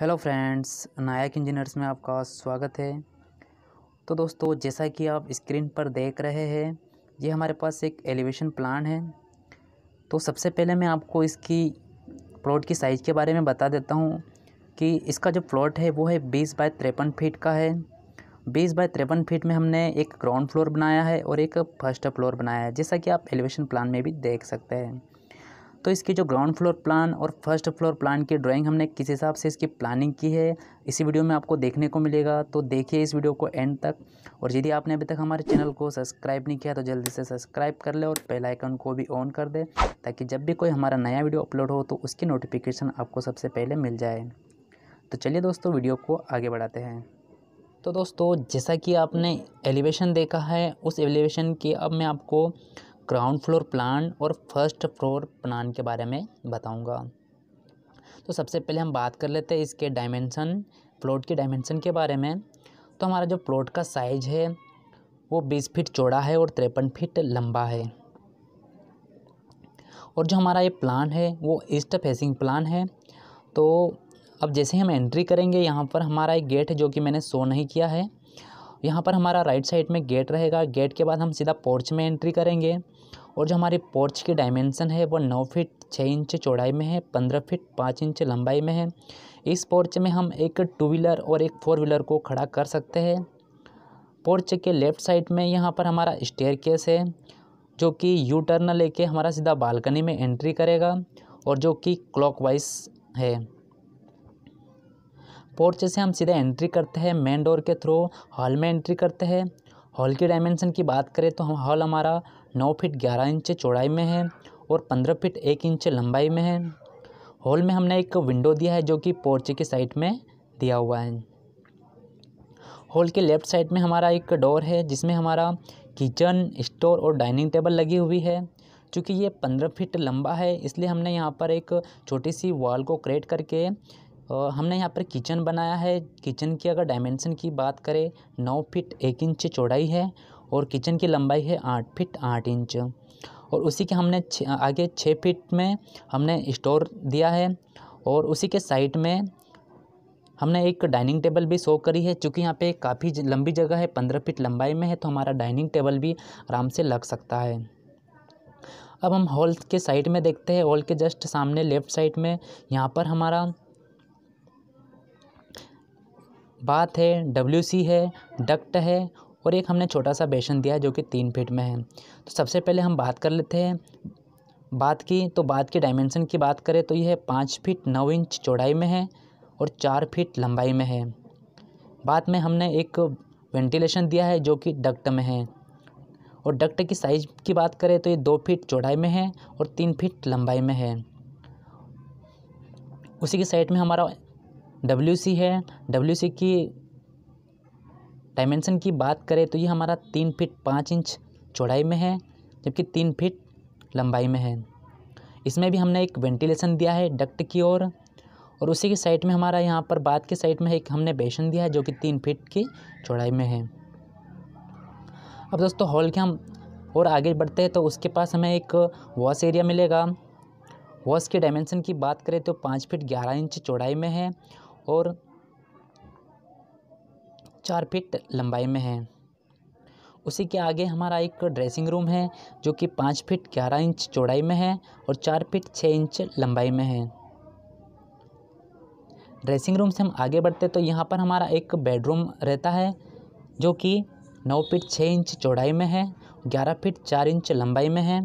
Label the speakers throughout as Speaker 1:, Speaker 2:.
Speaker 1: hello friends नायक engineers में आपका स्वागत है तो दोस्तों जैसा कि आप स्क्रीन पर देख रहे हैं ये हमारे पास एक एलिवेशन प्लान है तो सबसे पहले मैं आपको इसकी प्लॉट की साइज़ के बारे में बता देता हूँ कि इसका जो प्लॉट है वो है बीस बाय तिरपन फीट का है बीस बाय तिरपन फीट में हमने एक ग्राउंड फ्लोर बनाया है और एक फर्स्ट फ्लोर बनाया है जैसा कि आप एलिवेशन प्लान में भी देख सकते हैं तो इसके जो ग्राउंड फ्लोर प्लान और फर्स्ट फ्लोर प्लान की ड्राइंग हमने किस हिसाब से इसकी प्लानिंग की है इसी वीडियो में आपको देखने को मिलेगा तो देखिए इस वीडियो को एंड तक और यदि आपने अभी तक हमारे चैनल को सब्सक्राइब नहीं किया तो जल्दी से सब्सक्राइब कर ले और पहला आइकन को भी ऑन कर दे ताकि जब भी कोई हमारा नया वीडियो अपलोड हो तो उसकी नोटिफिकेशन आपको सबसे पहले मिल जाए तो चलिए दोस्तों वीडियो को आगे बढ़ाते हैं तो दोस्तों जैसा कि आपने एलिवेशन देखा है उस एलिवेशन की अब मैं आपको ग्राउंड फ्लोर प्लान और फर्स्ट फ्लोर प्लान के बारे में बताऊंगा तो सबसे पहले हम बात कर लेते हैं इसके डायमेंसन प्लॉट के डायमेंसन के बारे में तो हमारा जो प्लॉट का साइज है वो बीस फीट चौड़ा है और तिरपन फीट लंबा है और जो हमारा ये प्लान है वो ईस्ट फेसिंग प्लान है तो अब जैसे हम एंट्री करेंगे यहाँ पर हमारा एक गेट है जो कि मैंने शो नहीं किया है यहाँ पर हमारा राइट साइड में गेट रहेगा गेट के बाद हम सीधा पोर्च में एंट्री करेंगे और जो हमारे पोर्च की डायमेंसन है वो नौ फिट छः इंच चौड़ाई में है पंद्रह फिट पाँच इंच लंबाई में है इस पोर्च में हम एक टू व्हीलर और एक फोर व्हीलर को खड़ा कर सकते हैं पोर्च के लेफ़्ट साइड में यहाँ पर हमारा स्टेयर केस है जो कि यू टर्न लेके हमारा सीधा बालकनी में एंट्री करेगा और जो कि क्लॉकवाइज है पोर्च से हम सीधा एंट्री करते हैं मेन डोर के थ्रू हॉल में एंट्री करते हैं हॉल की डायमेंशन की बात करें तो हम हॉल हमारा नौ फिट ग्यारह इंच चौड़ाई में है और पंद्रह फिट एक इंच लंबाई में है हॉल में हमने एक विंडो दिया है जो कि पोर्च की साइड में दिया हुआ है हॉल के लेफ्ट साइड में हमारा एक डोर है जिसमें हमारा किचन स्टोर और डाइनिंग टेबल लगी हुई है चूँकि ये पंद्रह फिट लंबा है इसलिए हमने यहाँ पर एक छोटी सी वॉल को क्रिएट करके हमने यहाँ पर किचन बनाया है किचन की अगर डायमेंशन की बात करें नौ फिट एक इंच चौड़ाई है और किचन की लंबाई है आठ फिट आठ इंच और उसी के हमने आगे छः फिट में हमने स्टोर दिया है और उसी के साइड में हमने एक डाइनिंग टेबल भी शो करी है क्योंकि यहाँ पे काफ़ी लंबी जगह है पंद्रह फिट लंबाई में है तो हमारा डाइनिंग टेबल भी आराम से लग सकता है अब हम हॉल के साइड में देखते हैं हॉल के जस्ट सामने लेफ्ट साइड में यहाँ पर हमारा बात है डब्ल्यू है डक्ट है और एक हमने छोटा सा बेसन दिया है जो कि तीन फीट में है तो सबसे पहले हम बात कर लेते हैं बात की तो बात की डायमेंशन की बात करें तो यह पाँच फीट नौ इंच चौड़ाई में है और चार फीट लंबाई में है बाद में हमने एक वेंटिलेशन दिया है जो कि डक्ट में है और डक्ट की साइज़ की बात करें तो ये दो फीट चौड़ाई में है और तीन फीट लंबाई में है उसी के साइड में हमारा डब्ल्यू है डब्ल्यू की डायमेंसन की बात करें तो ये हमारा तीन फिट पाँच इंच चौड़ाई में है जबकि तीन फिट लंबाई में है इसमें भी हमने एक वेंटिलेशन दिया है डक्ट की ओर और, और उसी की साइड में हमारा यहाँ पर बाद के साइड में एक हमने बेसन दिया है जो कि तीन फिट की चौड़ाई में है अब दोस्तों हॉल के हम और आगे बढ़ते हैं तो उसके पास हमें एक वॉश एरिया मिलेगा वॉश के डायमेंसन की बात करें तो पाँच फिट ग्यारह इंच चौड़ाई में है और चार फीट लंबाई में है उसी के आगे हमारा एक ड्रेसिंग रूम है जो कि पाँच फीट ग्यारह इंच चौड़ाई में है और चार फीट छः इंच लंबाई में है ड्रेसिंग रूम से हम आगे बढ़ते तो यहाँ पर हमारा एक बेडरूम रहता है जो कि नौ फीट छः इंच चौड़ाई में है ग्यारह फीट चार इंच लंबाई में है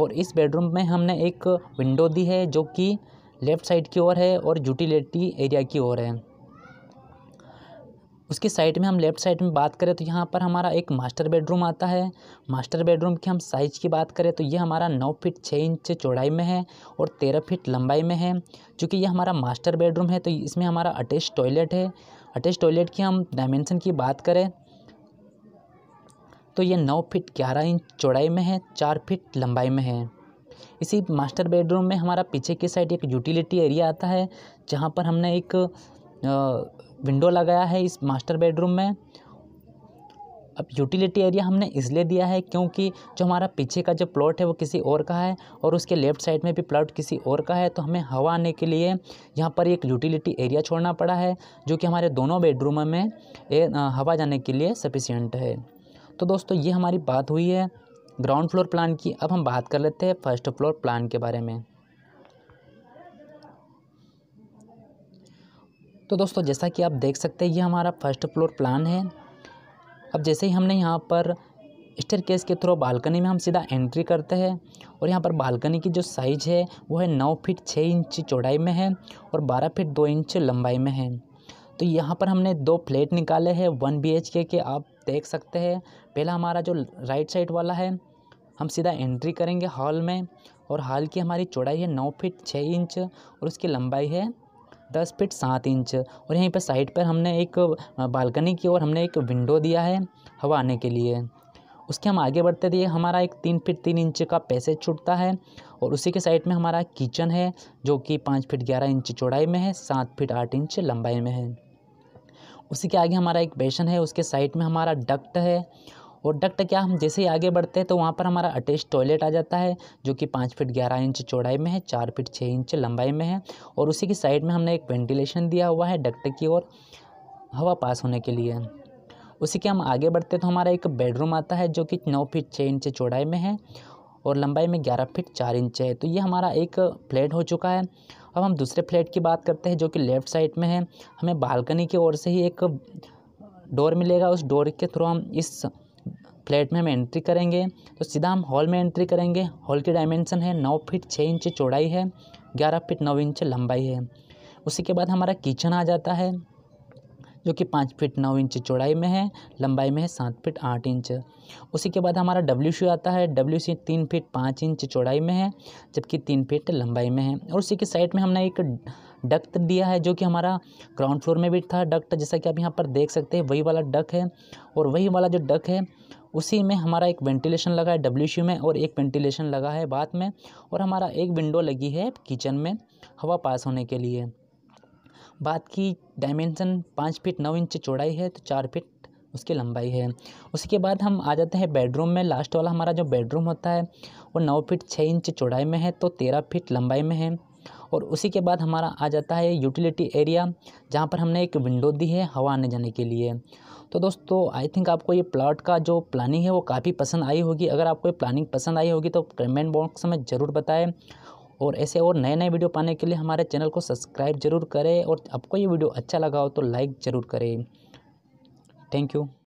Speaker 1: और इस बेडरूम में हमने एक विंडो दी है जो कि लेफ़्ट साइड की ओर है और यूटिलिटी एरिया की ओर है उसकी साइड में हम लेफ़्ट साइड में बात करें तो यहाँ पर हमारा एक मास्टर बेडरूम आता है मास्टर बेडरूम की हम साइज़ की बात करें तो ये हमारा नौ फीट छः इंच चौड़ाई में है और तेरह फीट लंबाई में है चूँकि ये हमारा मास्टर बेडरूम है तो इसमें हमारा अटैच टॉयलेट है अटैच टॉयलेट की हम डायमेंसन की बात करें तो ये नौ फिट ग्यारह इंच चौड़ाई में है चार फिट लंबाई में है इसी मास्टर बेडरूम में हमारा पीछे की साइड एक यूटिलिटी एरिया आता है जहाँ पर हमने एक विंडो लगाया है इस मास्टर बेडरूम में अब यूटिलिटी एरिया हमने इसलिए दिया है क्योंकि जो हमारा पीछे का जो प्लॉट है वो किसी और का है और उसके लेफ़्ट साइड में भी प्लॉट किसी और का है तो हमें हवा आने के लिए यहाँ पर एक यूटिलिटी एरिया छोड़ना पड़ा है जो कि हमारे दोनों बेडरूम में ए, हवा जाने के लिए सफिशियंट है तो दोस्तों ये हमारी बात हुई है ग्राउंड फ्लोर प्लान की अब हम बात कर लेते हैं फर्स्ट फ्लोर प्लान के बारे में तो दोस्तों जैसा कि आप देख सकते हैं ये हमारा फर्स्ट फ्लोर प्लान है अब जैसे ही हमने यहाँ पर स्टेर केस के थ्रू बालकनी में हम सीधा एंट्री करते हैं और यहाँ पर बालकनी की जो साइज़ है वो है नौ फीट छः इंच चौड़ाई में है और बारह फीट दो इंच लंबाई में है तो यहाँ पर हमने दो फ्लैट निकाले हैं वन बी एच के, के आप देख सकते हैं पहला हमारा जो राइट साइड वाला है हम सीधा एंट्री करेंगे हॉल में और हॉल की हमारी चौड़ाई है नौ फीट छः इंच और उसकी लंबाई है दस फीट सात इंच और यहीं पर साइड पर हमने एक बालकनी की ओर हमने एक विंडो दिया है हवा आने के लिए उसके हम आगे बढ़ते दिए हमारा एक तीन फीट तीन इंच का पैसेज छूटता है और उसी के साइड में हमारा किचन है जो कि पाँच फीट ग्यारह इंच चौड़ाई में है सात फीट आठ इंच लंबाई में है उसी के आगे हमारा एक बेसन है उसके साइड में हमारा डक्ट है और डक्ट क्या हम जैसे ही आगे बढ़ते हैं तो वहाँ पर हमारा अटैच टॉयलेट आ जाता है जो कि पाँच फीट ग्यारह इंच चौड़ाई में है चार फीट छः इंच लंबाई में है और उसी की साइड में हमने एक वेंटिलेशन दिया हुआ है डक्ट की ओर हवा पास होने के लिए उसी के हम आगे बढ़ते तो हमारा एक बेडरूम आता है जो कि नौ फीट छः इंच चौड़ाई में है और लंबाई में ग्यारह फीट चार इंच है तो ये हमारा एक फ्लैट हो चुका है अब हम दूसरे फ्लैट की बात करते हैं जो कि लेफ़्ट साइड में है हमें बालकनी की ओर से ही एक डोर मिलेगा उस डोर के थ्रू हम इस फ्लैट में हम एंट्री करेंगे तो सीधा हम हॉल में एंट्री करेंगे हॉल की डायमेंशन है नौ फीट छः इंच चौड़ाई है ग्यारह फीट नौ इंच लंबाई है उसी के बाद हमारा किचन आ जाता है जो कि पाँच फीट नौ इंच चौड़ाई में है लंबाई में है सात फीट आठ इंच उसी के बाद हमारा डब्ल्यू सी आता है डब्ल्यू सी तीन फीट पाँच इंच चौड़ाई में है जबकि तीन फीट लंबाई में है और उसी के साइड में हमने एक डक्ट दिया है जो कि हमारा ग्राउंड फ्लोर में भी था डक्ट जैसा कि आप यहाँ पर देख सकते हैं वही वाला डक है और वही वाला जो डक है उसी में हमारा एक वेंटिलेशन लगा है डब्ल्यू में और एक वेंटिलेशन लगा है बाथ में और हमारा एक विंडो लगी है किचन में हवा पास होने के लिए बात की डायमेंशन पाँच फीट नौ इंच चौड़ाई है तो चार फीट उसकी लंबाई है उसके बाद हम आ जाते हैं बेडरूम में लास्ट वाला हमारा जो बेडरूम होता है वो नौ फीट छः इंच चौड़ाई में है तो तेरह फीट लंबाई में है और उसी के बाद हमारा आ जाता है यूटिलिटी एरिया जहाँ पर हमने एक विंडो दी है हवा आने जाने के लिए तो दोस्तों आई थिंक आपको ये प्लॉट का जो प्लानिंग है वो काफ़ी पसंद आई होगी अगर आपको ये प्लानिंग पसंद आई होगी तो कमेंट बॉक्स में ज़रूर बताएं और ऐसे और नए नए वीडियो पाने के लिए हमारे चैनल को सब्सक्राइब जरूर करें और आपको ये वीडियो अच्छा लगा हो तो लाइक ज़रूर करें थैंक यू